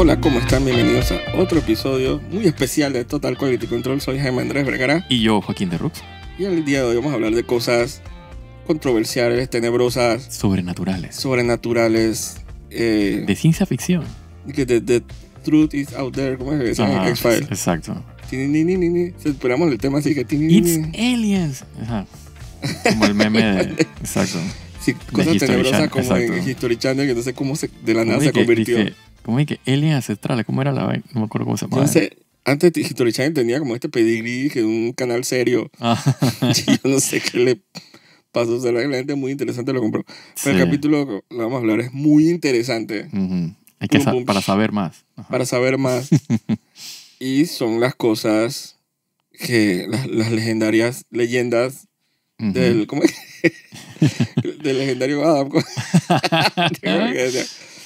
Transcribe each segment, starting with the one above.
Hola, ¿cómo están? Bienvenidos a otro episodio muy especial de Total Quality Control. Soy Jaime Andrés Vergara. Y yo, Joaquín de Rux. Y el día de hoy vamos a hablar de cosas controversiales, tenebrosas. Sobrenaturales. Sobrenaturales. Eh, de ciencia ficción. Que de, Truth is Out There, ¿cómo es que se llama? X-Files. Exacto. Esperamos el tema así que... It's aliens. Ajá. Como el meme de... Exacto. Sí, cosas tenebrosas como en History Channel, que no sé cómo se, de la nada se convirtió. ¿Cómo es que es ancestral? ¿Cómo era la vaina? No me acuerdo cómo se llamaba. Entonces, antes History Channel tenía como este pedigrí que es un canal serio. Ah. yo no sé qué le pasó. O sea, la gente muy interesante lo compró. Pero el capítulo que vamos a hablar es muy interesante. Es que para saber más. Para saber más. y son las cosas que las, legendarias leyendas del, ¿cómo es? del legendario Adam.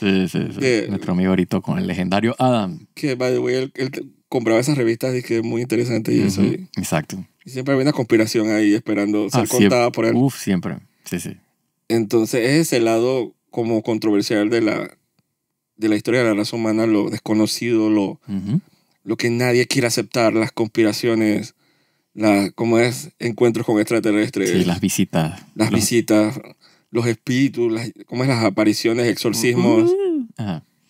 Sí, sí, sí. Nuestro amigo ahorita con el legendario Adam. Que, by the way, él, compraba esas revistas y que es muy interesante y eso. Exacto. Y siempre había una conspiración ahí esperando ah, ser contada por él. Uf, siempre. Sí, sí. Entonces, es ese lado como controversial de la, de la historia de la raza humana, lo desconocido, lo, lo que nadie quiere aceptar, las conspiraciones, la, como es encuentros con extraterrestres. Sí, las visitas. Las visitas los espíritus, ¿cómo es las apariciones, exorcismos?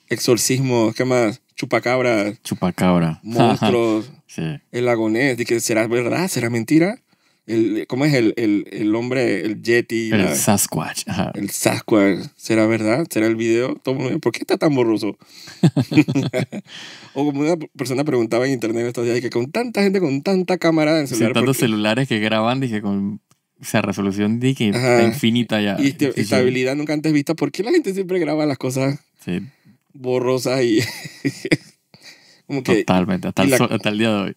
Exorcismos, ¿qué más? Chupacabras. Chupacabra. Monstruos. sí. El agonés. que ¿será verdad? ¿Será mentira? El, ¿Cómo es el, el, el hombre, el Yeti? El Sasquatch. El Sasquatch. ¿Será verdad? ¿Será el video? ¿Por qué está tan borroso? o como una persona preguntaba en internet estos días, que con tanta gente, con tanta cámara en tantos celulares que graban, dije, con o sea, resolución de que infinita ya. Y este, estabilidad nunca antes vista. ¿Por qué la gente siempre graba las cosas borrosas y. Totalmente, hasta, el, día de hoy.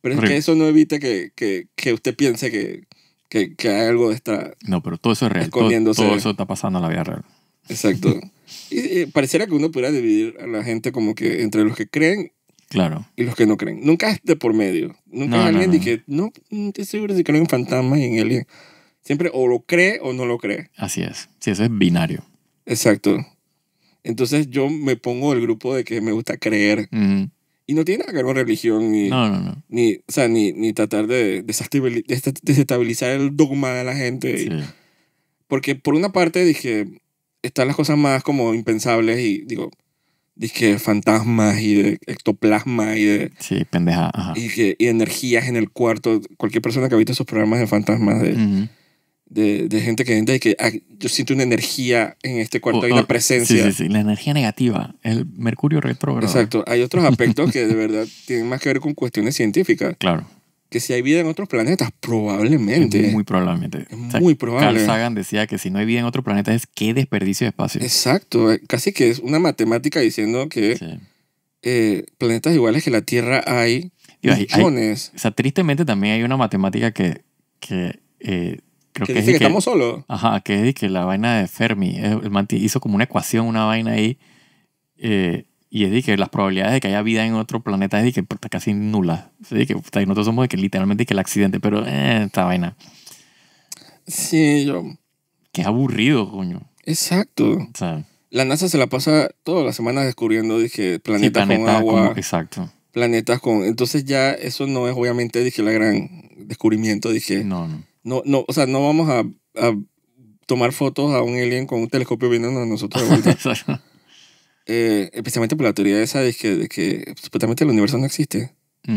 Pero es que eso no evita que, que, que usted piense que, que, que, hay algo de esta. No, pero todo eso es real. Todo, eso está pasando en la vida real. Exacto. y, y, eh, pareciera que uno pudiera dividir a la gente como que entre los que creen Claro. Y los que no creen. Nunca es de por medio. Nunca alguien no, no. que, no, mm, estoy seguro de que creo en fantasma y en alien. Siempre o lo cree o no lo cree. Así es. Sí, eso es binario. Exacto. Entonces yo me pongo el grupo de que me gusta creer. Y no tiene nada que ver con religión ni, ni, o sea, ni, ni tratar de desestabilizar el dogma de la gente. Sí. porque por una parte dije, están las cosas más como impensables y digo, Dice fantasmas y de ectoplasma y de... Sí, pendeja. Y, que, y energías en el cuarto. Cualquier persona que ha visto esos programas de fantasmas de, gente que entra que ah, yo siento una energía en este cuarto, hay oh, una oh, presencia. Sí, sí, sí, la energía negativa, el mercurio retrógrado. Exacto, hay otros aspectos que de verdad tienen más que ver con cuestiones científicas. Claro que si hay vida en otros planetas, probablemente. muy probablemente. muy probable. Carl Sagan decía que si no hay vida en otros planetas es qué desperdicio de espacio. Exacto, eh, casi que es una matemática diciendo que eh, planetas iguales que la Tierra hay millones. o sea, tristemente también hay una matemática que, que eh, creo que, dice que, estamos solos. Ajá, que es que la vaina de Fermi hizo como una ecuación, una vaina ahí. Eh, y es de que las probabilidades de que haya vida en otro planeta es de que está casi nula. Es que nosotros somos de que literalmente que el accidente, pero eh, esta vaina. Sí, yo. Qué aburrido, coño. Exacto. la NASA se la pasa todas las semanas descubriendo, dije, planetas, con agua. exacto. Planetas con. Entonces ya eso no es obviamente, dije, la gran descubrimiento, dije. No, no. No, no o sea, no vamos a, tomar fotos a un alien con un telescopio viendo a nosotros de vuelta. Eh, especialmente por la teoría esa de que, de que supuestamente el universo no existe. O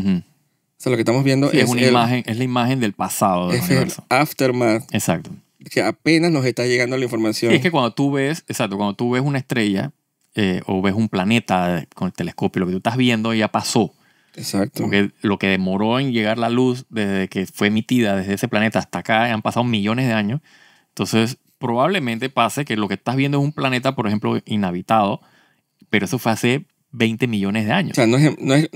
sea, lo que estamos viendo es, es, una imagen, es la imagen del pasado del es universo. aftermath. Exacto. Que apenas nos está llegando la información. es que cuando tú ves, exacto, cuando tú ves una estrella eh, o ves un planeta con el telescopio, lo que tú estás viendo ya pasó. Exacto. Porque lo que demoró en llegar la luz desde que fue emitida desde ese planeta hasta acá, han pasado millones de años. Entonces, probablemente pase que lo que estás viendo es un planeta, por ejemplo, inhabitado, pero eso fue hace 20 millones de años. O sea, no es, no es,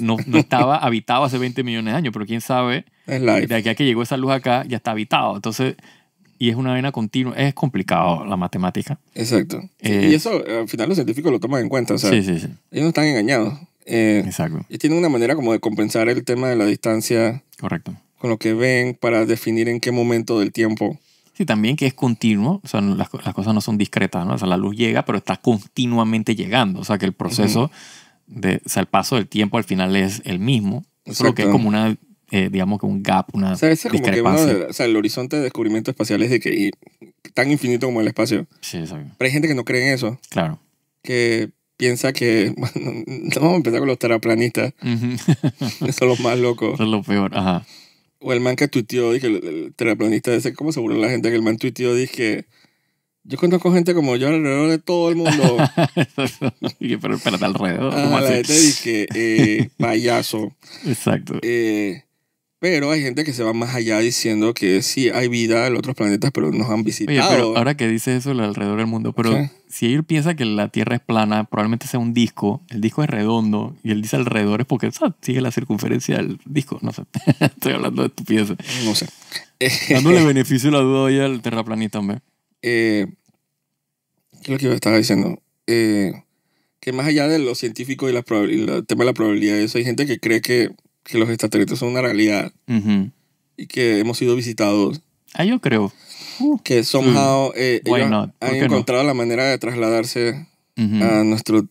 no no, estaba habitado hace 20 millones de años, pero quién sabe, de aquí a que llegó esa luz acá, ya está habitado. Entonces, y es una vena continua. Es complicado la matemática. Exacto. Eh, y eso, al final, los científicos lo toman en cuenta. sí, sí, sí. Ellos no están engañados. Eh, Exacto. Y tienen una manera como de compensar el tema de la distancia. Correcto. Con lo que ven para definir en qué momento del tiempo Sí, también que es continuo, o sea, las, cosas no son discretas, ¿no? O sea, la luz llega, pero está continuamente llegando, o sea, que el proceso, de, o sea, el paso del tiempo al final es el mismo, solo que es como una, eh, digamos que un gap, una o sea, ese discrepancia. Como que, o sea, el horizonte de descubrimiento espacial es de que tan infinito como el espacio. Sí, exacto. Pero hay gente que no cree en eso. Claro. Que piensa que. Bueno, vamos a empezar con los terraplanistas. Uh Son los más locos. Son los peor, ajá o el man que tuiteó, dije, el, el de ese, ¿cómo seguro la gente que el man tuiteó? Dije, yo conozco gente como yo alrededor de todo el mundo. Pero espérate alrededor. Ah, la gente dije, eh, payaso. Exacto. Eh, pero hay gente que se va más allá diciendo que sí hay vida en otros planetas, pero nos han visitado. Oye, pero ahora que dice eso alrededor del mundo, pero si él piensa que la Tierra es plana, probablemente sea un disco, el disco es redondo, y él dice alrededor es porque sigue la circunferencia del disco. No sé, estoy hablando de estupidez No sé. Dándole beneficio a la duda hoy al terraplanista, hombre. Eh, ¿Qué es lo que estaba diciendo? Eh, que más allá de lo científico y, el tema de la probabilidad de eso, hay gente que cree que que los extraterrestres son una realidad y que hemos sido visitados. Ah, yo creo. Uh. que somehow mm. eh, han encontrado la manera de trasladarse a nuestros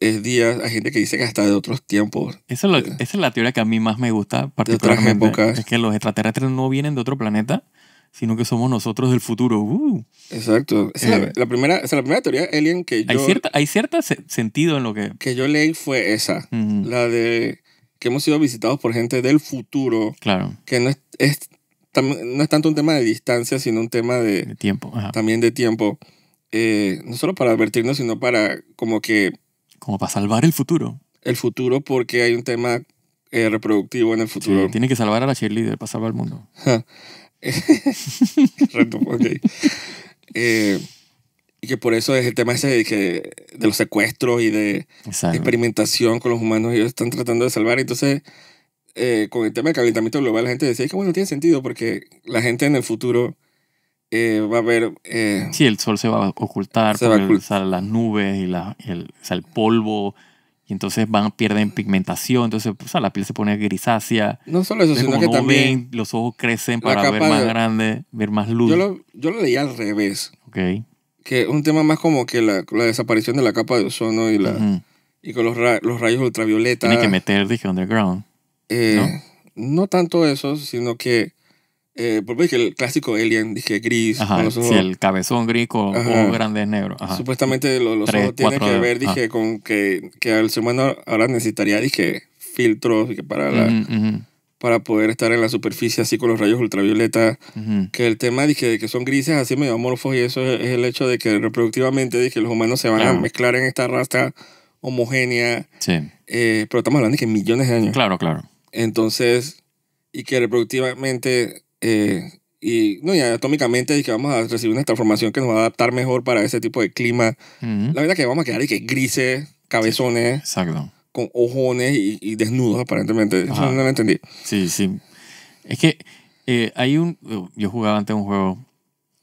eh, días. a gente que dice que hasta de otros tiempos. Esa es, eh. la teoría que a mí más me gusta, particularmente. De otras épocas. Es que los extraterrestres no vienen de otro planeta, sino que somos nosotros del futuro. Uh. Exacto. Esa, es la, primera, es la primera teoría alien que yo... Hay cierta, hay cierta sentido en lo que... Que yo leí fue esa. La de que hemos sido visitados por gente del futuro. Claro. Que no es, no es tanto un tema de distancia, sino un tema de... tiempo. También de tiempo. Eh, no solo para advertirnos, sino para como que... Como para salvar el futuro. El futuro porque hay un tema eh, reproductivo en el futuro. tiene que salvar a la cheerleader para salvar al mundo. Reto, ok. Eh, y que por eso es el tema ese de, que, de los secuestros y de experimentación con los humanos, ellos están tratando de salvar. Entonces, eh, con el tema del calentamiento global, la gente decía que bueno, tiene sentido porque la gente en el futuro eh, va a ver... Eh, sí, el sol se va a ocultar, se va a ocultar. las nubes y, el, polvo y entonces van, pierden pigmentación, entonces la piel se pone grisácea. No solo eso, sino que también los ojos crecen para ver más grande, ver más luz. Yo lo, yo leía al revés. ok que es un tema más como que la, la desaparición de la capa de ozono y, la, y con los, los rayos ultravioleta. Tiene que meter, dije, underground. Eh, ¿no? ¿no? tanto eso, sino que. Eh, porque el clásico Alien, dije gris. Ajá, el cabezón gris con ojos grandes negro. Supuestamente los, los que ver, dije, con que, que el ser humano ahora necesitaría, dije, filtros para la para poder estar en la superficie así con los rayos ultravioleta. Que el tema dije, de que son grises así medio amorfos y eso es, el hecho de que reproductivamente dije, los humanos se van a mezclar en esta raza homogénea. Sí. Eh, pero estamos hablando de que millones de años. Claro, claro. Entonces, y que reproductivamente eh, y, no, y anatómicamente que vamos a recibir una transformación que nos va a adaptar mejor para ese tipo de clima. La verdad que vamos a quedar y que grises, cabezones. Exacto con ojones y, desnudos aparentemente. no lo entendí. Sí, sí. Es que eh, hay un... Eh, yo jugaba antes un juego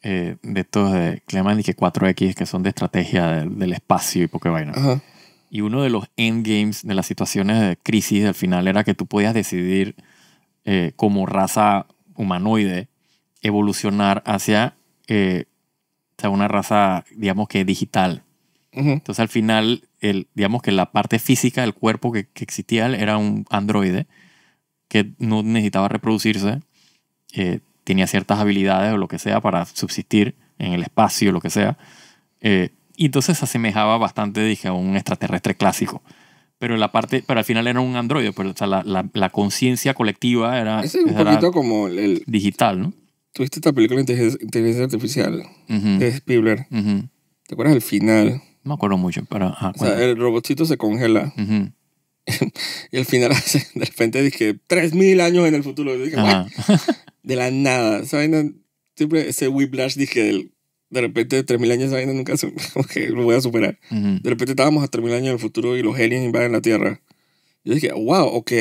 eh, de estos de, Kleman y que 4X, que son de estrategia del, espacio y poca vaina. Y uno de los endgames de las situaciones de crisis al final era que tú podías decidir como raza humanoide evolucionar hacia una raza, digamos que digital. Entonces al final el, digamos que la parte física del cuerpo que, que existía era un androide que no necesitaba reproducirse, eh, tenía ciertas habilidades o lo que sea para subsistir en el espacio, lo que sea. Eh, y entonces se asemejaba bastante, dije, a un extraterrestre clásico. Pero la parte, pero al final era un androide, pero pues, la, la, conciencia colectiva era. es un poquito como el. Digital, ¿no? Tuviste esta película de inteligencia artificial de Spielberg. ¿Te acuerdas del final? me acuerdo mucho, para o sea, el robotito se congela. y al final de repente dije, 3.000 años en el futuro. de la nada. siempre ese whiplash dije, de repente 3.000 años esa vaina nunca lo voy a superar. De repente estábamos a 3.000 años en el futuro y los aliens invaden la Tierra. Yo dije, wow, ok.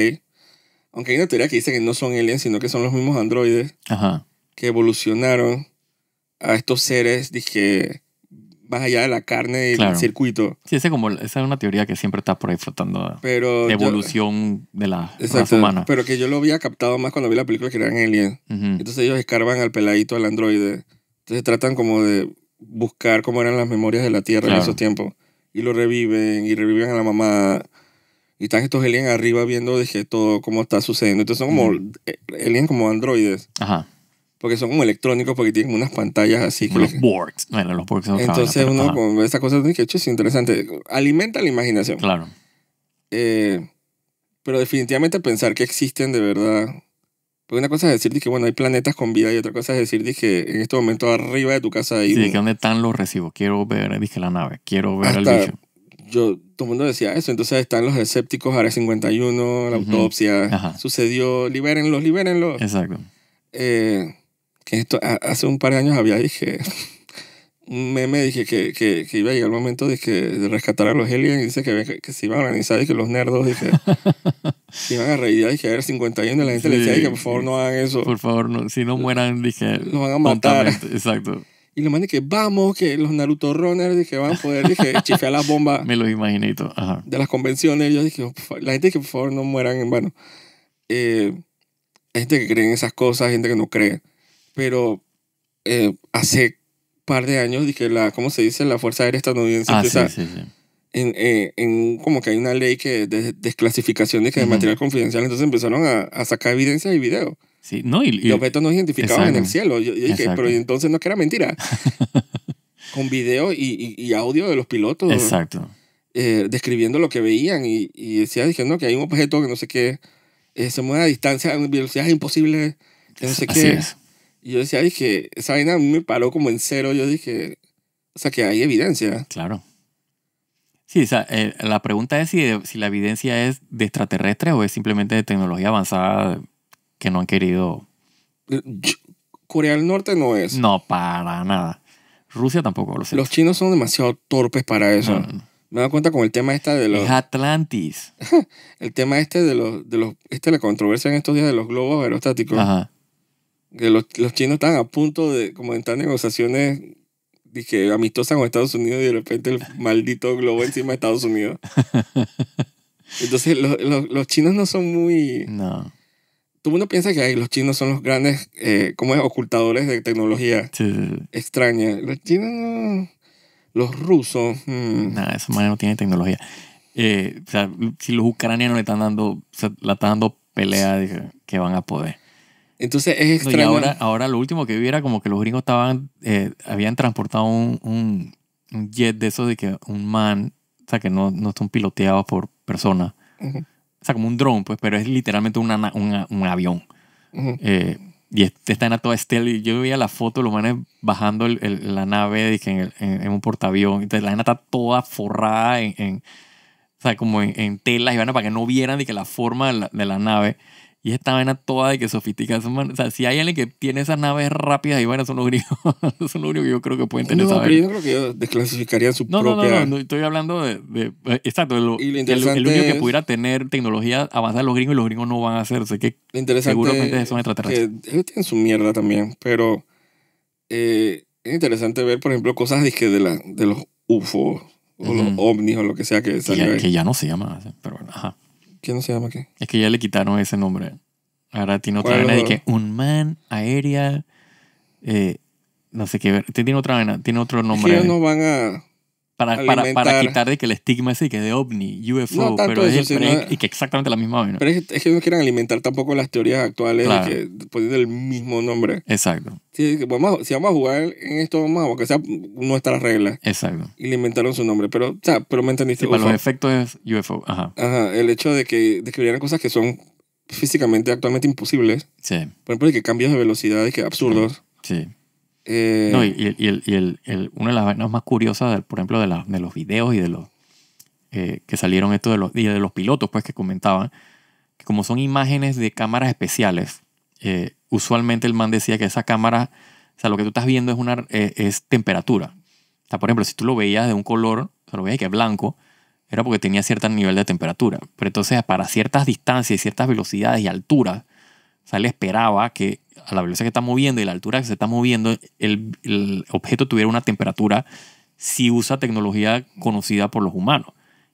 Aunque hay una teoría que dice que no son aliens, sino que son los mismos androides Ajá. que evolucionaron a estos seres, dije, más allá de la carne y el circuito. Sí, ese como, esa es una teoría que siempre está por ahí flotando. de evolución de la humana. Pero que yo lo había captado más cuando vi la película que eran Alien. Entonces ellos escarban al peladito, al androide. Entonces tratan como de buscar cómo eran las memorias de la Tierra en esos tiempos. Y lo reviven, y reviven a la mamá. Y están estos aliens arriba viendo de todo, cómo está sucediendo. Entonces son como eh, aliens como androides. Ajá porque son como electrónicos, porque tienen unas pantallas así. que... Los boards. Bueno, los boards son Entonces uno con esas cosas que es interesante. Alimenta la imaginación. Claro. Eh, pero definitivamente pensar que existen de verdad. Porque una cosa es decir que, bueno, hay planetas con vida y otra cosa es decir que en este momento arriba de tu casa hay... Sí, que ¿dónde están los recibos? Quiero ver, dije, la nave. Quiero ver al el bicho. Yo, todo el mundo decía eso. Entonces están los escépticos, Área 51, la autopsia. Ajá. Sucedió, libérenlos, libérenlos. Exacto. Eh, que esto, hace un par de años había dije, un meme dije que, que, que, iba a llegar el momento de, que, de rescatar a los aliens y dice que, que se iban a organizar y que los nerdos y se iban a reír y que a 50 años de la gente le decía que por favor no hagan eso. Por favor, no, si no mueran, dije. Los van a matar. Exacto. Y lo de que vamos, que los Naruto Runners dije, van a poder dije, chifear las bombas. Me lo imaginé Ajá. De las convenciones. Yo dije, la gente que por favor no mueran en vano. Eh, gente que cree en esas cosas, gente que no cree pero eh, hace par de años dije la, ¿cómo se dice? La Fuerza Aérea Estadounidense. Ah, empezó sí, sí, sí. En, eh, en, como que hay una ley que de desclasificación de que de material confidencial, entonces empezaron a, sacar evidencia y video. Sí, no, y, los objetos no identificaban en el cielo. Yo, dije, pero entonces no que era mentira. Con video y, y, audio de los pilotos. Exacto. Eh, describiendo lo que veían y, y decía, diciendo que hay un objeto que no sé qué, eh, se mueve a distancia, a velocidades imposibles, no sé Así qué. Es yo decía, dije, esa vaina me paró como en cero. Yo dije, o sea, que hay evidencia. Claro. Sí, o sea, eh, la pregunta es si, si la evidencia es de extraterrestres o es simplemente de tecnología avanzada que no han querido. Eh, Corea del Norte no es. No, para nada. Rusia tampoco lo sé. Los chinos son demasiado torpes para eso. Me he cuenta con el tema este de los... Es Atlantis. el tema este de los, de los... Esta la controversia en estos días de los globos aerostáticos. Ajá que los, chinos están a punto de como entrar en negociaciones dije, amistosas con Estados Unidos y de repente el maldito globo encima de Estados Unidos. Entonces los, chinos no son muy... No. Todo mundo piensa que los chinos son los grandes eh, como ocultadores de tecnología extraña. Los chinos no... Los rusos... Hmm. Nada, esa manera no tiene tecnología. Eh, o sea, si los ucranianos le están dando, la dando pelea, que van a poder. Entonces es extraño. y ahora, ahora lo último que vi era como que los gringos estaban, eh, habían transportado un, un, jet de esos de que un man, o sea, que no, no son piloteados por personas. O sea, como un drone, pues, pero es literalmente una, un avión. Eh, y está en toda estela. Y yo veía la foto de los manes bajando la nave de en, en, un portaavión. Entonces la gente está toda forrada en, o sea, como en, telas y van para que no vieran de que la forma de la nave. Y esta vaina toda de que sofistica. O sea, si hay alguien que tiene esas naves rápidas, y bueno, son los gringos. son los gringos que yo creo que pueden tener no, pero yo creo que desclasificarían su no, propia... No, no, no, estoy hablando de... exacto, el, único que pudiera tener tecnología avanzada los gringos y los gringos no van a hacer. Que lo interesante seguramente son extraterrestres. Que ellos tienen su mierda también, pero... Eh, es interesante ver, por ejemplo, cosas de, de los UFO o los ovnis o lo que sea que, que, ya, que ya no se llama, pero bueno, ajá. ¿Quién no se llama qué? Es que ya le quitaron ese nombre. Ahora tiene otra vaina de que un man, aérea. Eh, no sé qué ver. Tiene otra vaina, tiene otro nombre. no van a para, quitar de que el estigma ese que de ovni, UFO, pero, es, y que exactamente la misma vaina. Pero es, es, que no quieren alimentar tampoco las teorías actuales poniendo pues, el mismo nombre. Exacto. Si, vamos a, jugar en esto, vamos a que sea nuestra reglas. Exacto. Y le inventaron su nombre, pero, me entendiste. para pues, los efectos es UFO, ajá. Ajá, el hecho de que describieran cosas que son físicamente actualmente imposibles. Sí. Por ejemplo, que cambios de velocidades que absurdos. Sí. Eh, no, y, el, una de las más curiosas, del, por ejemplo, de, los videos y de los eh, que salieron esto de los, y de los pilotos, pues que comentaban, que como son imágenes de cámaras especiales, eh, usualmente el man decía que esa cámara, o sea, lo que tú estás viendo es, una, es temperatura. O sea, por ejemplo, si tú lo veías de un color, lo veías que es blanco, era porque tenía cierto nivel de temperatura. Pero entonces, para ciertas distancias y ciertas velocidades y alturas, o sea, él esperaba que a la velocidad que está moviendo y la altura que se está moviendo, el, el objeto tuviera una temperatura si usa tecnología conocida por los humanos.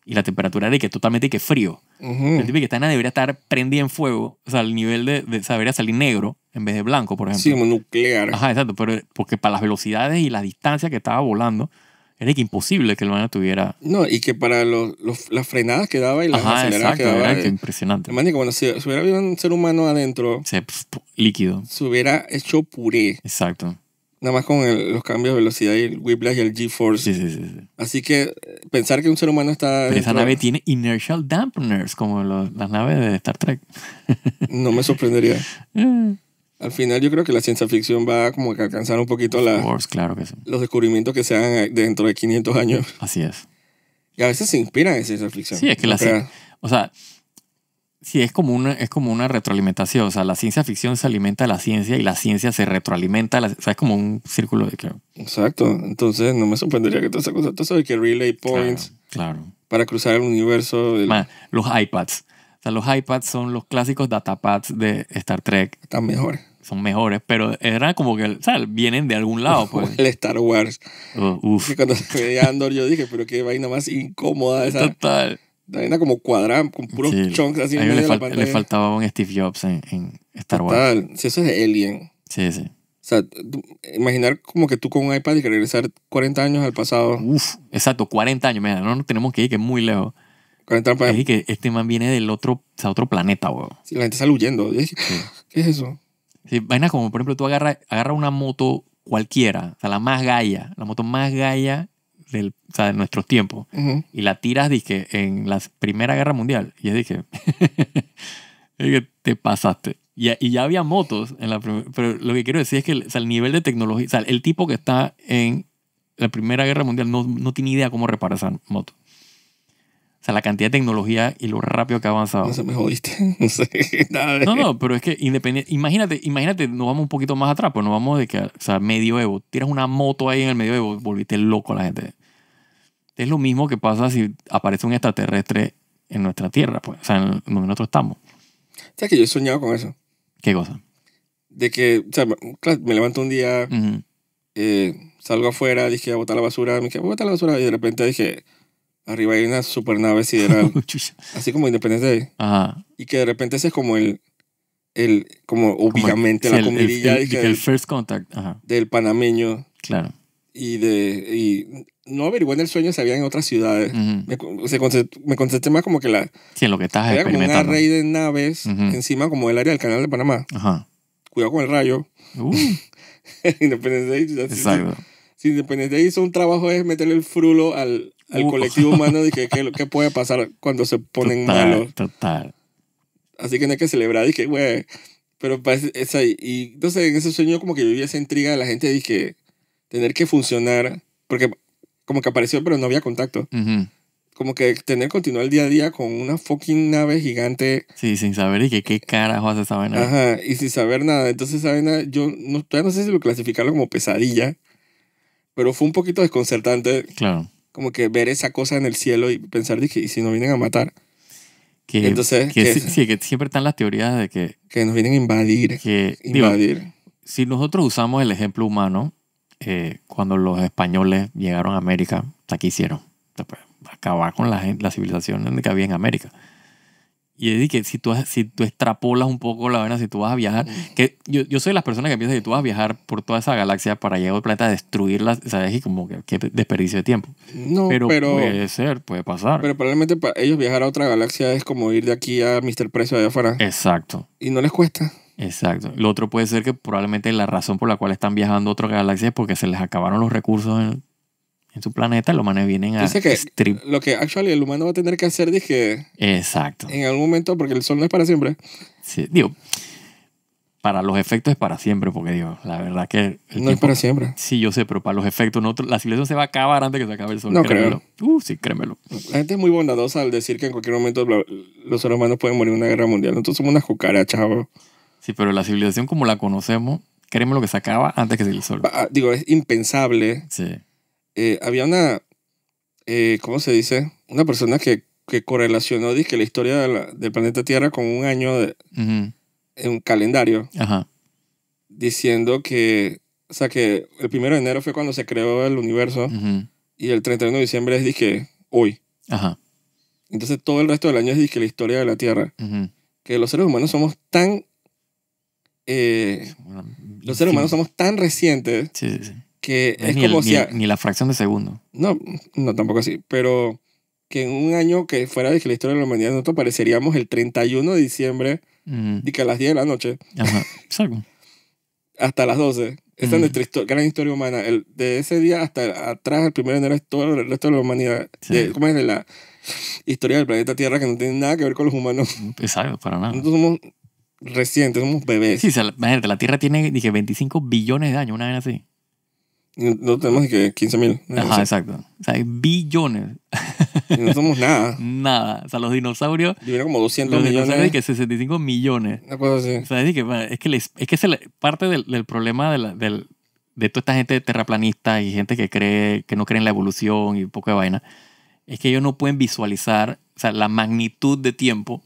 Y la temperatura de que totalmente que frío. El tipo que está en debería estar prendida en fuego, o sea, al nivel de, de saber salir negro en vez de blanco, por ejemplo. Sí, nuclear. Ajá, exacto, pero porque para las velocidades y las distancias que estaba volando, era imposible que el humano tuviera. No, y que para los, las frenadas que daba y las Ajá, exacto, que daba. Eh, impresionante. Imagínate si hubiera habido un ser humano adentro. Se, líquido. Se hubiera hecho puré. Exacto. Nada más con los cambios de velocidad y el whiplash y el G-force. Sí, sí, sí, Así que eh, pensar que un ser humano está. esa nave tiene inertial dampeners, como las naves de Star Trek. no me sorprendería. Eh al final yo creo que la ciencia ficción va como que alcanzar un poquito los descubrimientos que se hagan dentro de 500 años. Así es. Y a veces se inspiran en ciencia ficción. Sí, es que la ciencia... O sea, sí, es como, una, es como una retroalimentación. O sea, la ciencia ficción se alimenta de la ciencia y la ciencia se retroalimenta. o sea, es como un círculo de... que. Exacto. Entonces no me sorprendería que tú Todo eso de que relay points... Claro, Para cruzar el universo... los iPads. O sea, los iPads son los clásicos datapads de Star Trek. Están mejores son mejores, pero era como que, sea Vienen de algún lado. Pues. el Star Wars. Uh, cuando se veía Andor yo dije, pero qué vaina más incómoda esa. Total. La vaina como cuadrán con puros chunks así en le, le faltaba un Steve Jobs en, Star Wars. Si eso es Alien. Sí, sí. O sea, imaginar como que tú con un iPad y que regresar 40 años al pasado. Uf, exacto, 40 años. Mira, no nos tenemos que ir, que es muy lejos. 40 años. Es que este man viene del otro, o otro planeta, weón. Sí, la gente sale huyendo. ¿Qué es eso? vaina como, por ejemplo, tú agarras agarra una moto cualquiera, o sea, la más gaya, la moto más gaya del, de nuestros tiempos, y la tiras, dije, en la Primera Guerra Mundial. Y yo dije, te pasaste. Y, y, ya había motos en la pero lo que quiero decir es que o el nivel de tecnología, o sea, el tipo que está en la Primera Guerra Mundial no, no tiene idea cómo reparar esa moto. O sea, la cantidad de tecnología y lo rápido que ha avanzado. No se me jodiste. No, sé, no, no, pero es que independiente. Imagínate, imagínate, nos vamos un poquito más atrás, pues nos vamos de que, o sea, medioevo. Tiras una moto ahí en el Evo, volviste loco la gente. Es lo mismo que pasa si aparece un extraterrestre en nuestra tierra, pues, o sea, en donde nosotros estamos. sea, que yo he soñado con eso? ¿Qué cosa? De que, o sea, me levanto un día, eh, salgo afuera, dije, a botar la basura, me dije, voy a botar la basura, y de repente dije, arriba hay una supernave sideral. Oh, así como Independencia Day. Ajá. Y que de repente ese es como el. el como obviamente la comidilla. El, first contact. Ajá. Del panameño. Claro. Y de. Y no averigué en el sueño si había en otras ciudades. me, contesté más como que la. Sí, en lo que estás Era como una rey de naves encima, como del área del canal de Panamá. Ajá. Cuidado con el rayo. Uh. Independencia Day. Exacto. Si, Independencia Day hizo un trabajo es meterle el frulo al al uh, colectivo humano de que qué puede pasar cuando se ponen malos. Total. Así que no hay que celebrar, dije, güey. Pero es pues, ahí y entonces en ese sueño como que vivía esa intriga de la gente, dije, tener que funcionar, porque como que apareció pero no había contacto. Como que tener continuar el día a día con una fucking nave gigante. Sí, sin saber y que qué carajo hace esa vaina. Ajá, y sin saber nada. Entonces esa vaina, yo no, todavía no sé si lo clasificarlo como pesadilla, pero fue un poquito desconcertante. Claro como que ver esa cosa en el cielo y pensar, ¿y si nos vienen a matar? Que, siempre están las teorías de que... Que nos vienen a invadir. invadir. si nosotros usamos el ejemplo humano, eh, cuando los españoles llegaron a América, ¿qué hicieron? Pues, acabar con la, la civilización que había en América. Y es que si tú, si tú extrapolas un poco la vaina, si tú vas a viajar, mm. que yo, soy de las personas que piensan que tú vas a viajar por toda esa galaxia para llegar al planeta a destruirla, ¿sabes? Y como que, desperdicio de tiempo. No, pero, puede ser, puede pasar. Pero probablemente para ellos viajar a otra galaxia es como ir de aquí a Mr. Precio allá afuera. Exacto. Y no les cuesta. Exacto. Lo otro puede ser que probablemente la razón por la cual están viajando a otra galaxia es porque se les acabaron los recursos en, en su planeta, los humanos vienen a lo que actually el humano va a tener que hacer, dije. Exacto. En algún momento, porque el sol no es para siempre. Sí, digo, para los efectos es para siempre, porque digo, la verdad que. no es para siempre. Sí, yo sé, pero para los efectos, no, la civilización se va a acabar antes que se acabe el sol. No créemelo. creo. Uh, sí, créemelo. La gente es muy bondadosa al decir que en cualquier momento los seres humanos pueden morir en una guerra mundial. Nosotros somos una cucarachas, chavo Sí, pero la civilización como la conocemos, créeme lo que se acaba antes que se el sol. Ah, digo, es impensable. Sí eh, había una, eh, ¿cómo se dice? Una persona que, que correlacionó que la historia del planeta Tierra con un año de, en un calendario, Ajá. diciendo que, o sea, que el primero de enero fue cuando se creó el universo y el 31 de diciembre es dije hoy. Ajá. Entonces todo el resto del año es dije la historia de la Tierra. Que los seres humanos somos tan eh, los seres humanos somos tan recientes sí, sí que es ni como si... Ni, la fracción de segundo. No, no, tampoco así, pero que en un año que fuera de la historia de la humanidad nosotros apareceríamos el 31 de diciembre y que a las 10 de la noche. exacto. hasta las 12. Esta es nuestra historia, gran historia humana. El, de ese día hasta atrás, el 1 de enero, es todo el resto de la humanidad. ¿Cómo es de la historia del planeta Tierra que no tiene nada que ver con los humanos? Exacto, para nada. Nosotros somos recientes, somos bebés. Sí, imagínate, la Tierra tiene, dije, 25 billones de años, una vez así. No tenemos que 15 mil. Ajá, exacto. O sea, billones. no somos nada. Nada. O sea, los dinosaurios. Vivieron como 200 millones. Dinosaurios que 65 millones. no puedo así. O sea, es que, es que, es que parte del, del problema de, la, del, de toda esta gente terraplanista y gente que cree que no cree en la evolución y poco de vaina, es que ellos no pueden visualizar o sea, la magnitud de tiempo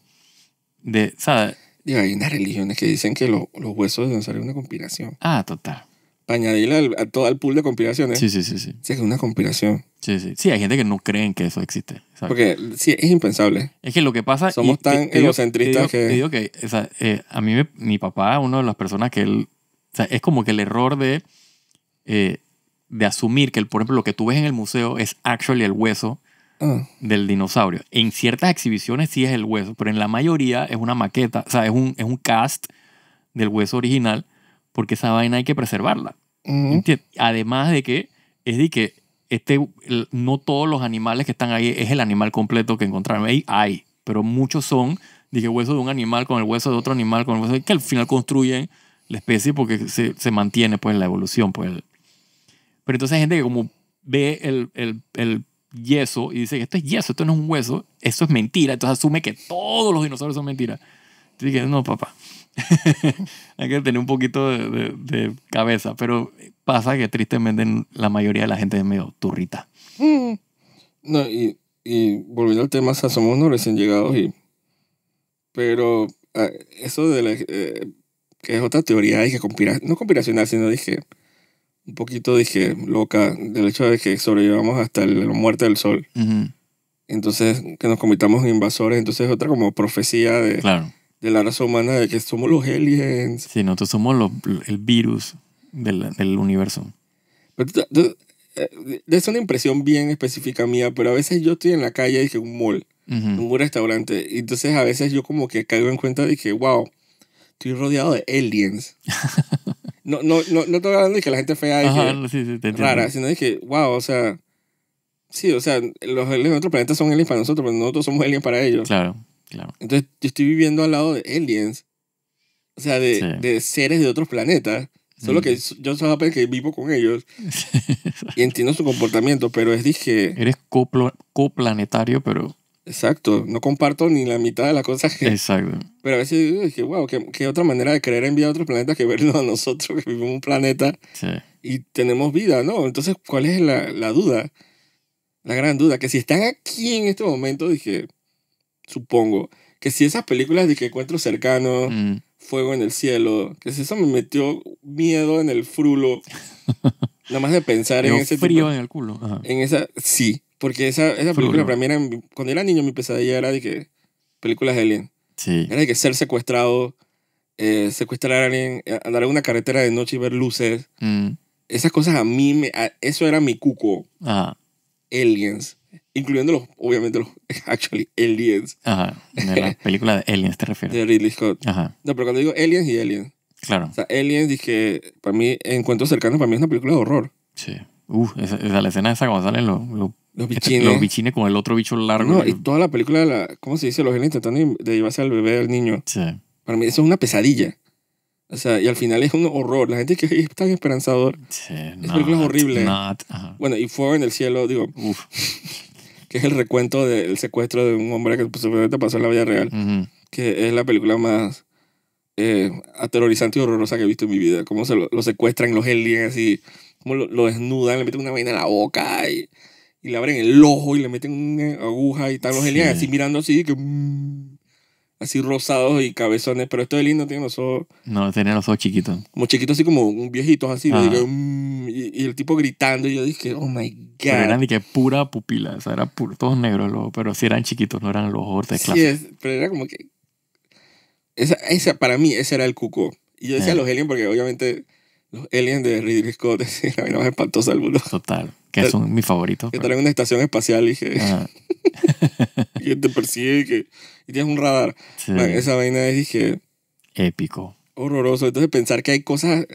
de. O hay unas religiones que dicen que los huesos de dinosaurios es una conspiración. Ah, total añadirle a todo el pool de compilaciones. Sí, sí, sí, sí. es una compilación. Sí, sí. Sí, hay gente que no cree que eso existe. Porque sí, es impensable. Es que lo que pasa... Somos tan egocentristas que... a mí mi papá, una de las personas que él... O sea, es como que el error de... Eh, de asumir que, el, por ejemplo, lo que tú ves en el museo es actually el hueso ah. del dinosaurio. En ciertas exhibiciones sí es el hueso, pero en la mayoría es una maqueta, o sea, es un, es un cast del hueso original porque esa vaina hay que preservarla. Además de que es de que este, no todos los animales que están ahí es el animal completo que encontraron. Ahí hay, pero muchos son, dije, hueso de un animal con el hueso de otro animal, con el hueso que al final construyen la especie porque se, se mantiene pues la evolución. Pues. Pero entonces hay gente que como ve el, el, el yeso y dice, esto es yeso, esto no es un hueso, eso es mentira, entonces asume que todos los dinosaurios son mentiras. dije, no, papá, Hay que tener un poquito de, cabeza, pero pasa que tristemente la mayoría de la gente es medio turrita. No, y, y, volviendo al tema, somos unos recién llegados y... Pero ah, eso de eh, que es otra teoría, y que conspira, no conspiracional, sino dije un poquito dije loca del hecho de que sobrevivamos hasta la muerte del sol. Entonces, que nos convirtamos en invasores, entonces es otra como profecía de... Claro de la raza humana de que somos los aliens. Sí, nosotros somos el virus del, del universo. Pero, eh, es una impresión bien específica mía, pero a veces yo estoy en la calle y que un mall, un restaurante, y entonces a veces yo como que caigo en cuenta de que, wow, estoy rodeado de aliens. no, no, no, estoy hablando de que la gente fea es rara, sino de que, wow, o sea, sí, o sea, los aliens de otro planeta son aliens para nosotros, pero nosotros somos aliens para ellos. Claro. Entonces yo estoy viviendo al lado de aliens, o sea, de, de seres de otros planetas. Solo que yo mm. sabía que vivo con ellos y entiendo su comportamiento, pero es dije... Eres coplanetario, pero... Exacto, no comparto ni la mitad de las cosas que... Exacto. Pero a veces dije, wow, ¿qué, qué otra manera de creer en vida a otros planetas que verlo a nosotros que vivimos un planeta y tenemos vida, ¿no? Entonces, ¿cuál es la, la duda? La gran duda, que si están aquí en este momento, dije, supongo, que si esas películas de que encuentro cercano, mm. Fuego en el cielo, que si eso me metió miedo en el frulo, nada más de pensar en ese frío en el culo. En esa, sí, porque esa, esa película para mí era, cuando era niño mi pesadilla era de que películas de alien. Sí. Era de que ser secuestrado, eh, secuestrar a alguien, eh, andar en una carretera de noche y ver luces. Mm. Esas cosas a mí, me, eso era mi cuco. Aliens incluyendo los, obviamente, los actually aliens. Ajá, de la película de Aliens te refieres. De Ridley Scott. Ajá. No, pero cuando digo aliens y aliens. Claro. O sea, aliens dije, para mí, Encuentros Cercanos, para mí es una película de horror. Sí. Uf, esa, esa, la escena esa cuando salen los, los, este, bichines. los bichines con el otro bicho largo. No, y toda la película, la, ¿cómo se dice? Los aliens tratando de llevarse al bebé, al niño. Sí. Para mí eso es una pesadilla. O sea, y al final es un horror. La gente que es tan esperanzador. Sí, es película horrible. No, Bueno, y Fuego en el Cielo, digo. Uf. que es el recuento del secuestro de un hombre que supuestamente pasó en la vida real, que es la película más eh, aterrorizante y horrorosa que he visto en mi vida. Cómo se lo, secuestran, los aliens y cómo lo, desnudan, le meten una vaina en la boca y, y le abren el ojo y le meten una aguja y tal, los aliens así mirando así que... Mm, así rosados y cabezones, pero esto es lindo, tiene los ojos. No, tenía los ojos chiquitos. Como chiquitos, así como un viejito así. Mm, y, el tipo gritando, y yo dije, oh my God. Pero eran de que pura pupila, o sea, eran puro, todos negros, los, pero sí eran chiquitos, no eran los ojos de clase. Sí, pero era como que. Esa, esa, para mí, ese era el cuco. Y yo decía a eh. los aliens porque obviamente los aliens de Ridley Scott, es la vaina más espantosa del mundo. Total, que son mis favoritos. Que traen una estación espacial y y te persigue y que tienes un radar. esa vaina es, dije... Épico. Horroroso. Entonces pensar que hay cosas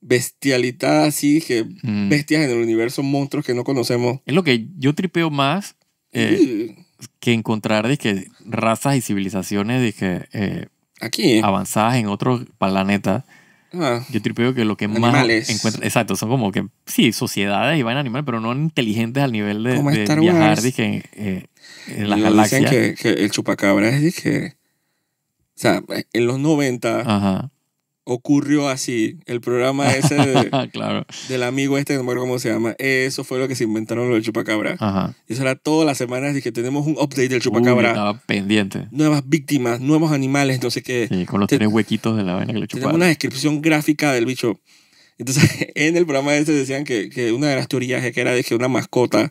bestialitas, así, que mm. bestias en el universo, monstruos que no conocemos. Es lo que yo tripeo más eh, que encontrar dije, razas y civilizaciones dije, eh, Aquí. Eh. avanzadas en otros planetas Ah. Yo tripeo que lo que más encuentran, exacto, son como que, sí, sociedades y van animales, pero no inteligentes al nivel de, de viajar, eh, en la galaxias. Dicen que, el chupacabra es, que o sea, en los 90, Ajá ocurrió así. El programa ese claro. del amigo este, no me acuerdo cómo se llama. Eso fue lo que se inventaron los chupacabra. Ajá. Eso era todas las semanas y que tenemos un update del chupacabra. estaba pendiente. Nuevas víctimas, nuevos animales, no sé qué. Sí, con los tres huequitos de la vaina que le una descripción gráfica del bicho. Entonces, en el programa ese decían que, que una de las teorías es que era de que una mascota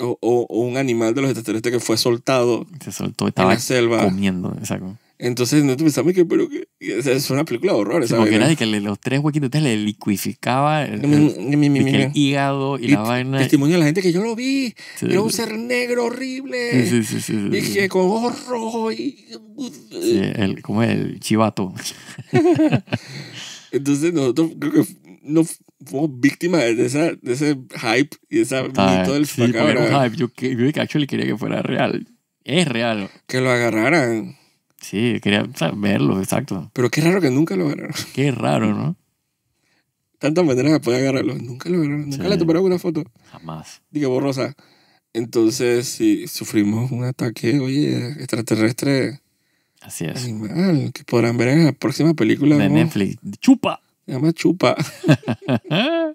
o, un animal de los extraterrestres que fue soltado. Se soltó, estaba en la selva. comiendo, exacto entonces nosotros pensamos que, pero que, es una película de horror. ¿sabes? porque era de que los tres huequitos le liquificaba el, mm, hígado y, la vaina. Testimonio de la gente que yo lo vi. era un ser negro horrible. Sí, sí, sí. con ojos rojos y. el, como el chivato. Entonces nosotros creo que no fuimos víctimas de, esa, de ese hype y de esa mito del sí, hype. Yo, yo le quería que fuera real. Es real. Que lo agarraran. Sí, quería verlo, exacto. Pero qué raro que nunca lo agarraron. Qué raro, ¿no? Tantas maneras de poder agarrarlo. Nunca lo agarraron. Nunca le tomaron una foto. Jamás. Diga borrosa. Entonces, si sufrimos un ataque, oye, extraterrestre. Así es. Animal, que podrán ver en la próxima película. De Netflix. Chupa. Se llama Chupa. se llama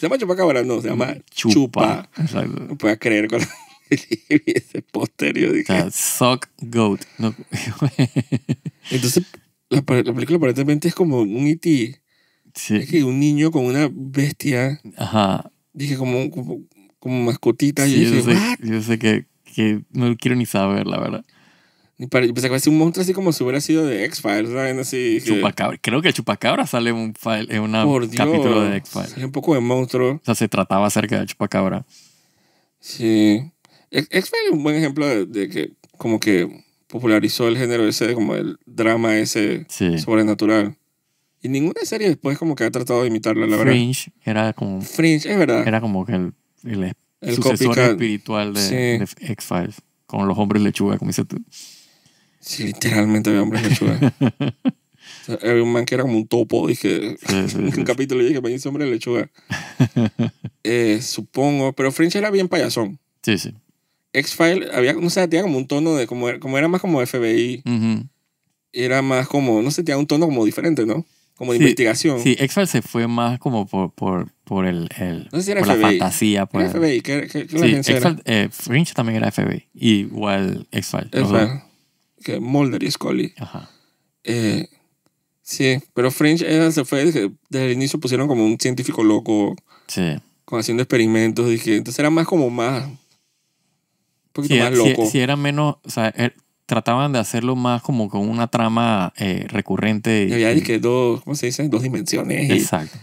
Chupa Chupacabra, no, se llama Chupa. Exacto. No puedes creer con y ese Sock Goat. Entonces, la, película aparentemente es como un E.T. Sí. Es que un niño con una bestia. Ajá. Dije, como, como, mascotita. y yo, sé, yo sé que, que no quiero ni saber, la verdad. Y pensé que un monstruo así como si hubiera sido de X-Files, Creo que Chupacabra sale en un file, en capítulo de X-Files. un poco de monstruo. O sea, se trataba acerca de Chupacabra. Sí x files es un buen ejemplo de, que como que popularizó el género ese, como el drama ese sobrenatural. Y ninguna serie después como que ha tratado de imitarla, la verdad. Fringe era como... Fringe, es verdad. Era como que el, el, sucesor espiritual de, X-Files, con los hombres lechuga, como dices tú. Sí, literalmente había hombres lechuga. O había un man que era como un topo, dije, que un capítulo y dije, dice hombre lechuga. Eh, supongo, pero Fringe era bien payasón. Sí, sí. X-File había, no sé, tenía como un tono de, como, como era más como FBI, era más como, no sé, tenía un tono como diferente, ¿no? Como de investigación. Sí, x file se fue más como por, por, por el, el no sé si era por la fantasía. Por era FBI, ¿qué, qué, sí, eh, Fringe también era FBI, igual X-Files. Que Mulder y Scully. Ajá. Eh, sí, pero Fringe se fue, desde, el inicio pusieron como un científico loco. Sí. Con haciendo experimentos, Entonces era más como más poquito si, e- más e- loco. Si, era menos, o sea, trataban de hacerlo más como con una trama eh, recurrente. Y, y que dos, ¿cómo se dice? Dos dimensiones. Exacto.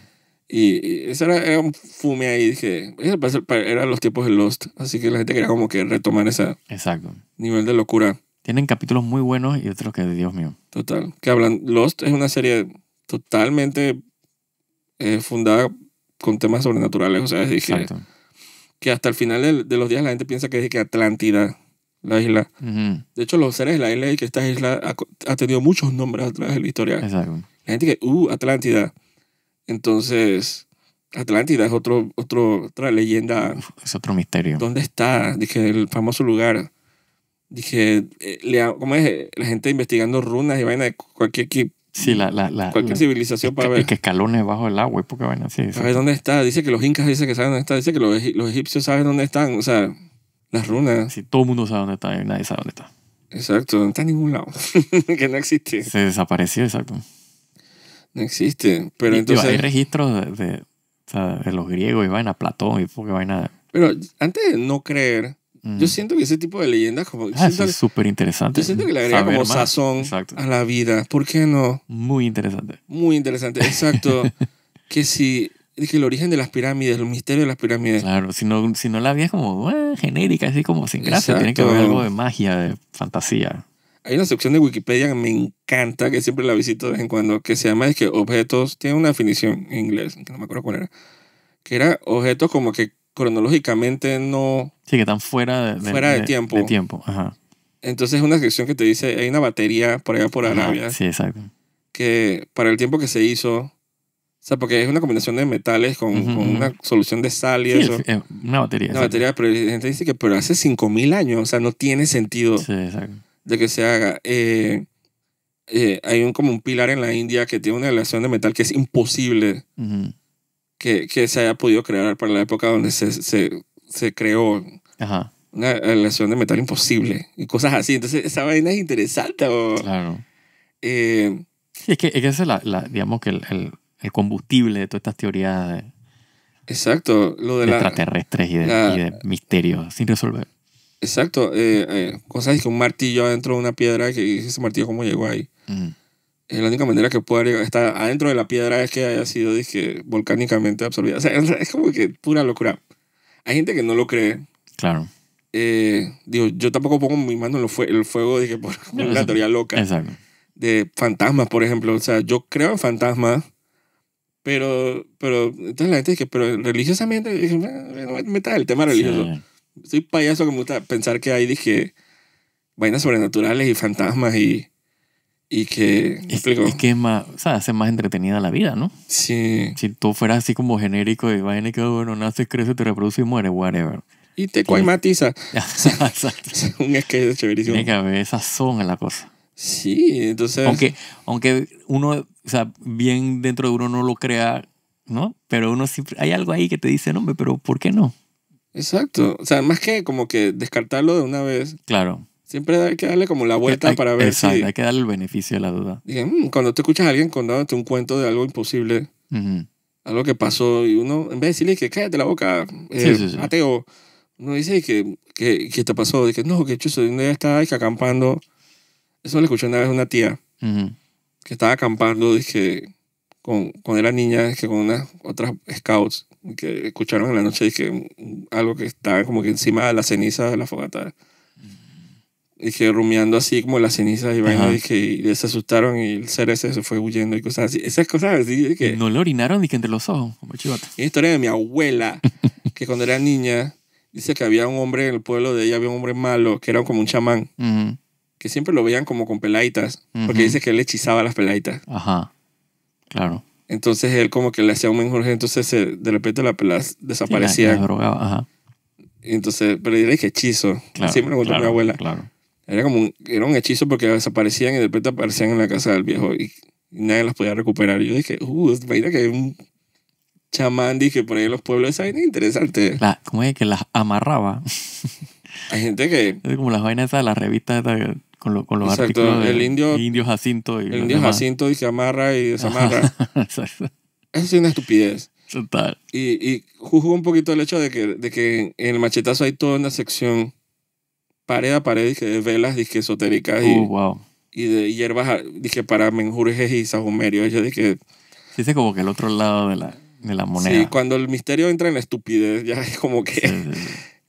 Y, eso era, un fume ahí, dije eran los tiempos de Lost, así que la gente quería como que retomar ese Exacto. nivel de locura. Tienen capítulos muy buenos y otros que, Dios mío. Total. Que hablan, Lost es una serie totalmente eh, fundada con temas sobrenaturales, o sea, es Exacto que hasta el final de, los días la gente piensa que es que Atlántida, la isla. De hecho, los seres de la isla y que esta isla ha, tenido muchos nombres a través de la historia. La gente que, uh, Atlántida. Entonces, Atlántida es otro, otro, otra leyenda. Es otro misterio. ¿Dónde está? Dije, el famoso lugar. Dije, eh, ¿cómo es? La gente investigando runas y vaina de cualquier equipo? Sí, la, la, cualquier civilización para ver. Que escalones bajo el agua, porque bueno, ¿Sabes dónde está? Dice que los incas dicen que saben dónde está, dice que los, egipcios saben dónde están, o sea, las runas. Sí, todo el mundo sabe dónde está nadie sabe dónde está. Exacto, no está en ningún lado, que no existe. Se desapareció, exacto. No existe, pero entonces... hay registros de, de, los griegos y vaina, Platón y porque vaina... Pero antes de no creer, yo mm. siento que ese tipo de leyendas como... Ah, es súper interesante. Yo siento que le agrega como sazón a la vida. ¿Por qué no? Muy interesante. Muy interesante, exacto. que si... Que el origen de las pirámides, el misterio de las pirámides. Claro, si no, si no la vías como eh, genérica, así como sin gracia, tiene que haber algo de magia, de fantasía. Hay una sección de Wikipedia que me encanta, que siempre la visito de vez en cuando, que se llama es que objetos, tiene una definición en inglés, no me acuerdo cuál era, que era objetos como que cronológicamente no... Sí, que están fuera de, tiempo. tiempo, Entonces es una descripción que te dice, hay una batería por allá por Arabia. sí, exacto. Que para el tiempo que se hizo, o sea, porque es una combinación de metales con, una solución de sal y eso. una batería. Una batería, pero la gente dice que pero hace 5.000 años, o sea, no tiene sentido de que se haga. Eh, eh, hay un, como un pilar en la India que tiene una relación de metal que es imposible que, que, se haya podido crear para la época donde se, se, se creó Ajá. una aleación de metal imposible y cosas así. Entonces, esa vaina es interesante. Claro. Eh, es que, es ese es la, la, digamos que el, el, combustible de todas estas teorías exacto, lo de, la, extraterrestres y de, misterios sin resolver. Exacto, eh, eh cosas como un martillo adentro de una piedra que ese martillo cómo llegó ahí la única manera que pueda estar adentro de la piedra es que haya sido dije, volcánicamente absorbida. O sea, es como que pura locura. Hay gente que no lo cree. Claro. Eh, digo, yo tampoco pongo mi mano en el fuego dije, por una teoría loca. Exacto. De fantasmas, por ejemplo. O sea, yo creo en fantasmas, pero, pero entonces la gente dice, pero religiosamente, dije, no me metas el tema religioso. Soy payaso que me gusta pensar que hay, dije, vainas sobrenaturales y fantasmas y y que... Es, que más, o sea, hace más entretenida la vida, ¿no? Sí. Si tú fueras así como genérico de vaina que, bueno, naces, creces, te reproduce y mueres, whatever. Y te climatiza. un sketch chéverísimo. Tiene que haber esa son a la cosa. Sí, entonces... Aunque, aunque uno, o sea, bien dentro de uno no lo crea, ¿no? Pero uno siempre, hay algo ahí que te dice, hombre, pero ¿por qué no? Exacto. O sea, más que como que descartarlo de una vez. Claro Siempre hay que darle como la vuelta para ver exacto, si... hay que darle el beneficio de la duda. Mm, cuando te escuchas a alguien contándote un cuento de algo imposible, algo que pasó, y uno, en vez de decirle que cállate la boca, eh, ateo, uno dice que, que, que te pasó, de que no, que chuzo, una vez estaba acampando. Eso lo escuché una vez una tía que estaba acampando, dije, con, cuando era niña, que con unas otras scouts que escucharon en la noche, que mm, algo que estaba como que encima de la ceniza de la fogata y que rumiando así como las cenizas y vaina, y se asustaron y el ser ese se fue huyendo y cosas así. Esas cosas así. Que... No le orinaron ni que entre los ojos, como chivote Es historia de mi abuela, que cuando era niña, dice que había un hombre en el pueblo de ella, había un hombre malo, que era como un chamán, que siempre lo veían como con pelaitas porque dice que él hechizaba las pelaitas Ajá, claro. Entonces él como que le hacía un menjurje, entonces de repente la pelas desaparecía. ajá. Entonces, pero hechizo. siempre me contó mi abuela. Claro. Era como un, era un hechizo porque desaparecían y de repente aparecían en la casa del viejo y, nadie las podía recuperar. Yo dije, uh, mira que hay un chamán, dije, por ahí en los pueblos, esa interesante. ¿Cómo es que las amarraba? hay gente que... Es como las vainas de las revistas con, con los artículos el indio, Jacinto. Y el indio Jacinto y amarra y desamarra. Exacto. Eso es una estupidez. Total. Y, y juzgo un poquito el hecho de que, de que en el machetazo hay toda una sección pared a pared dije de velas dije esotéricas y, uh, y de hierbas ah, dije para menjurjes y sahumerios. Yo dije... Sí, como que el otro lado de la, de la moneda. Sí, cuando el misterio entra en la estupidez, ya es como que...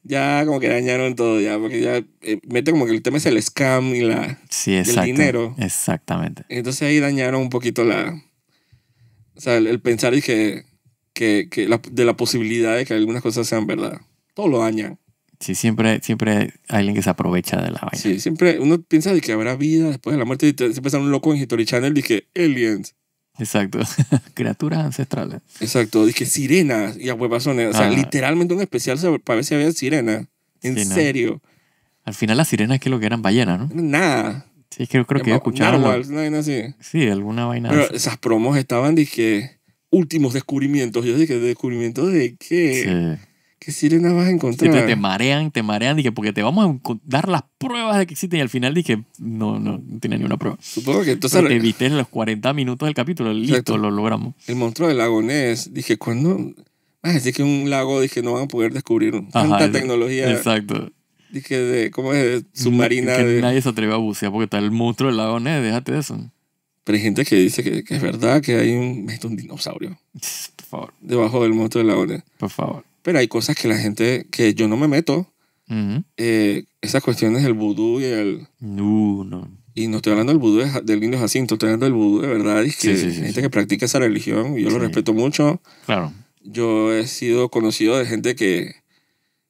Ya como que dañaron todo, ya, porque ya eh, mete como que el tema es el scam y la sí, el dinero. Exactamente. Entonces ahí dañaron un poquito la. O sea, el, pensar y que, que, de la posibilidad de que algunas cosas sean verdad. Todo lo dañan. Sí, siempre, siempre hay alguien que se aprovecha de la vaina. Sí, siempre uno piensa de que habrá vida después de la muerte y siempre sale un loco en History Channel y dice, aliens. Exacto, criaturas ancestrales. Exacto, dije sirenas y huevazones. O sea, ah. literalmente un especial para ver si había sirenas. En serio. Al final las sirenas que lo que eran ballenas, ¿no? Nada. Sí, creo, creo que yo escuchado... vaina así. Sí, alguna vaina Pero esas promos estaban, dije, últimos descubrimientos. Yo dije, ¿descubrimientos de qué? Sí. ¿Qué sirena vas a encontrar? Te, te, marean, te marean, dije, porque te vamos a dar las pruebas de que existen y al final dije, no, no, no tiene ni una prueba. Supongo que entonces... te evité en los 40 minutos del capítulo, listo, lo logramos. El monstruo del lago Ness, dije, ¿cuándo? Ah, decir que un lago, dije, no van a poder descubrir tanta tecnología. Exacto. Dije, ¿cómo es? Submarina. nadie se atreve a bucear porque está el monstruo del lago Ness, déjate de eso. Pero hay gente que dice que, es verdad que hay un, un dinosaurio. Por favor. Debajo del monstruo del lago Ness. Por favor. Pero hay cosas que la gente, que yo no me meto. Eh, esas cuestiones del vudú y el... No, no. Y no estoy hablando del vudú del indio Jacinto, estoy hablando del vudú de verdad. Y que gente que practica esa religión, y yo lo respeto mucho. Claro. Yo he sido conocido de gente que,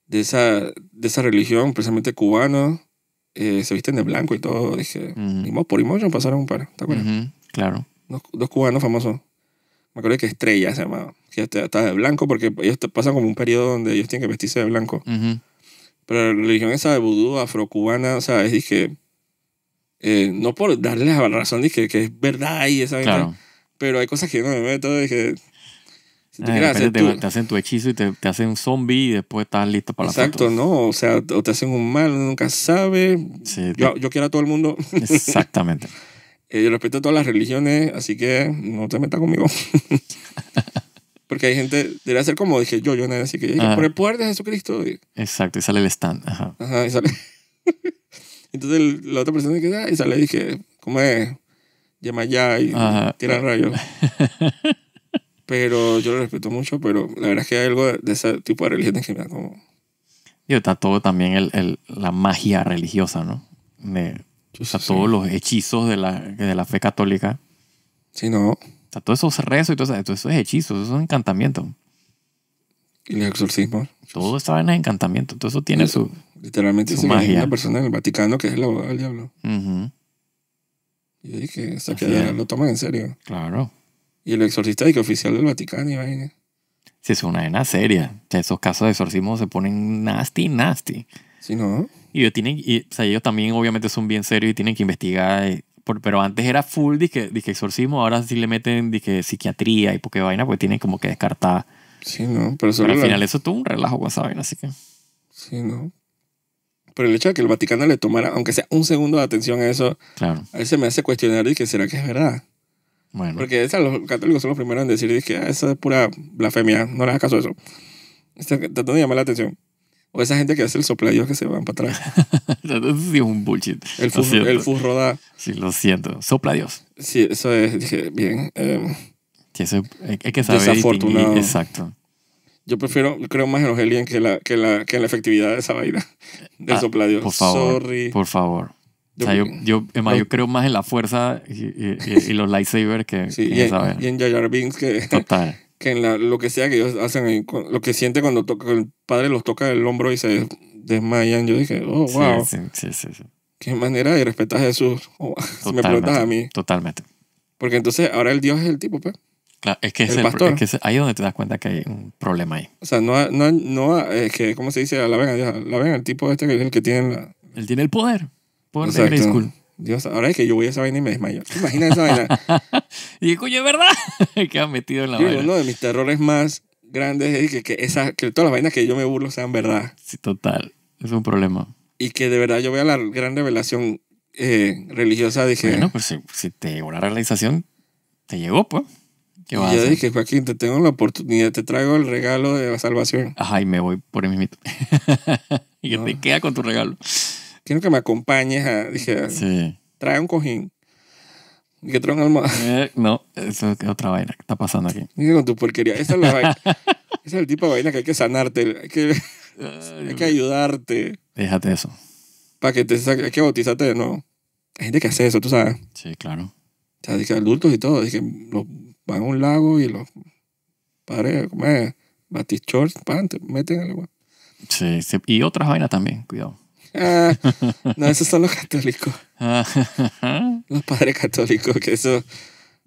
de esa, de esa religión, precisamente cubano eh, se visten de blanco y todo. Dije, uh por Imotion pasaron un par, ¿te acuerdas? Claro. Dos, dos, cubanos famosos. Me acuerdo que Estrella se llamaba que está de blanco, porque ellos pasan como un periodo donde ellos tienen que vestirse de blanco. Pero la religión esa de vudú, afrocubana, o sea, es que eh, no por darles la razón, dije que es verdad y esa claro. pero hay cosas que no me meto, dije... Si eh, te, hacen tu hechizo y te, te hacen un zombie y después estás listo para Exacto, no, o sea, o te hacen un mal, nunca sabe. yo, quiero a todo el mundo. Exactamente. Eh, yo respeto todas las religiones, así que no te metas conmigo. Porque hay gente, debe ser como dije yo, yo nada, así que ah. por el poder de Jesucristo. Exacto, y sale el stand. Ajá. Ajá, y sale. Entonces la otra persona que da, y sale dije, ¿cómo es? Llama ya y tira rayos. pero yo lo respeto mucho, pero la verdad es que hay algo de, ese tipo de religiones que me da como. y está todo también el, la magia religiosa, ¿no? De, o sea, todos los hechizos de la, de la fe católica. Sí, no todos esos rezos y eso es hechizos, es un encantamiento. Y los exorcismos. Todo está en es encantamiento. Todo eso tiene su. Literalmente su magia. una persona en el Vaticano que es el abogado del diablo. Y ahí que lo toman en serio. Claro. Y el exorcista y que oficial del Vaticano y Sí, es una vena seria. O esos casos de exorcismo se ponen nasty, nasty. Sí, ¿no? Y tienen, y, o sea, ellos también obviamente son bien serios y tienen que investigar eh, pero antes era full disque, que exorcismo, ahora sí le meten disque psiquiatría y porque vaina, pues tienen como que descartar. Sí, no, pero, al final eso tuvo un relajo con esa vaina, así que. Sí, no. Pero el hecho de que el Vaticano le tomara, aunque sea un segundo de atención a eso, claro. a se me hace cuestionar y que será que es verdad. Bueno. Porque esa, los católicos son los primeros en decir que ah, eso es pura blasfemia, no le hagas caso a eso. Está tratando de llamar la atención. O esa gente que hace el sopladios que se van para atrás. eso es un bullshit. El fus, el Sí, lo siento. Sopla Dios. Sí, eso es. bien. es, em, que saber. Desafortunado. Exacto. Yo prefiero, creo más en los aliens que, la, que, la, que en la efectividad de esa vaina. Del ah, sopladios. Por favor. Por favor. Yo, o sea, yo, yo, yo, creo más en la fuerza y, los lightsabers que, en, esa vaina. Y en Jar Binks que. Total. que en lo que sea que ellos hacen lo que siente cuando toca, el padre los toca el hombro y se desmayan, yo dije, oh, wow. Sí, sí, sí. Qué manera de respetar a Jesús. Oh, me preguntas a mí. Totalmente. Porque entonces ahora el Dios es el tipo, pues. Claro, es que, es, el, es que es ahí donde te das cuenta que hay un problema ahí. O sea, no, no, no es eh, que, ¿cómo se dice? La ven la al tipo este que es el que tiene el tiene el poder, poder de Grey School. Dios, ahora es que yo voy a esa vaina y me desmayo. imagina esa vaina? y coño, es verdad. Queda metido en la vaina. Uno de mis terrores más grandes es que, esas, que todas las vainas que yo me burlo sean verdad. Sí, total. Es un problema. Y que de verdad yo vea la gran revelación eh, religiosa. Dije, bueno, pues si, te llegó la realización, te llegó, pues. y yo dije, Joaquín, te tengo la oportunidad, te traigo el regalo de la salvación. Ajá, y me voy por el mismito. y que te queda con tu regalo quiero que me acompañes a, dije, trae un cojín. Que trae un almohada. Eh, no, eso es otra vaina que está pasando aquí. Dije, con tu porquería. Esa es la vaina. Ese es el tipo de vaina que hay que sanarte, hay que, hay que ayudarte. Déjate eso. Para que te hay que bautizarte de Hay gente que hace eso, tú sabes. Sí, claro. O sea, dije, adultos y todo, dije, los van a un lago y los padres, como es, batichorts, pan, te meten en el agua. Sí, sí, y otras vainas también, cuidado. Ah, no, esos son los católicos. los ah. padres católicos, que eso.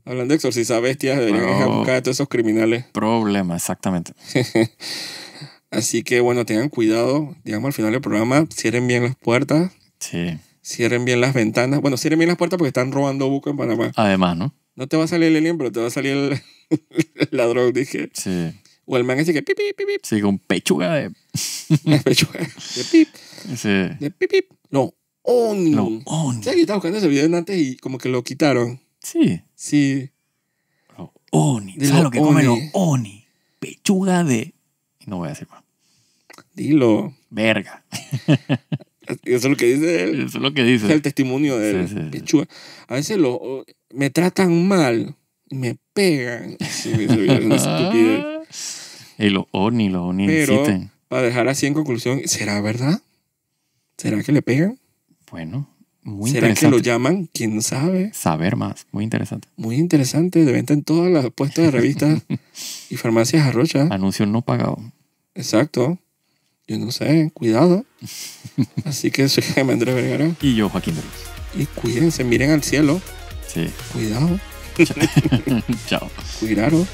Hablando de exorcizar bestias, deberían dejar buscar a todos esos criminales. Problema, exactamente. Así que bueno, tengan cuidado, digamos al final del programa, cierren bien las puertas. Sí. Cierren bien las ventanas. Bueno, cierren bien las puertas porque están robando buco en Panamá. Además, ¿no? No te va a salir el alien, pero te va a salir el, ladrón, dije. Sí. O el man así que pipi pip, pipi Sí, con pechuga de... pechuga ese... De pipip No, Oni No, on. ¿Sabes que estaba buscando ese video antes y como que lo quitaron? Sí. Sí. oni. ¿Sabes lo, que come comen oni? Pechuga de... No voy a decir más. Dilo. Verga. Eso es lo que dice él. Eso es lo que dice. Es el testimonio de pechuga. A veces lo, me tratan mal, me pegan. y los oni, los oni Pero, Para dejar así en conclusión, ¿será verdad? ¿Será que le pegan? Bueno, muy interesante. ¿Será que lo llaman? ¿Quién sabe? Saber más, muy interesante. Muy interesante, de venta en todas las puestas de revistas y farmacias arrocha. Anuncio no pagado. Exacto. Yo no sé, cuidado. Así que soy Jaime Andrés Vergara. Y yo, Joaquín Ruiz. Y cuídense, miren al cielo. Sí. Cuidado. Chao. Cuidado.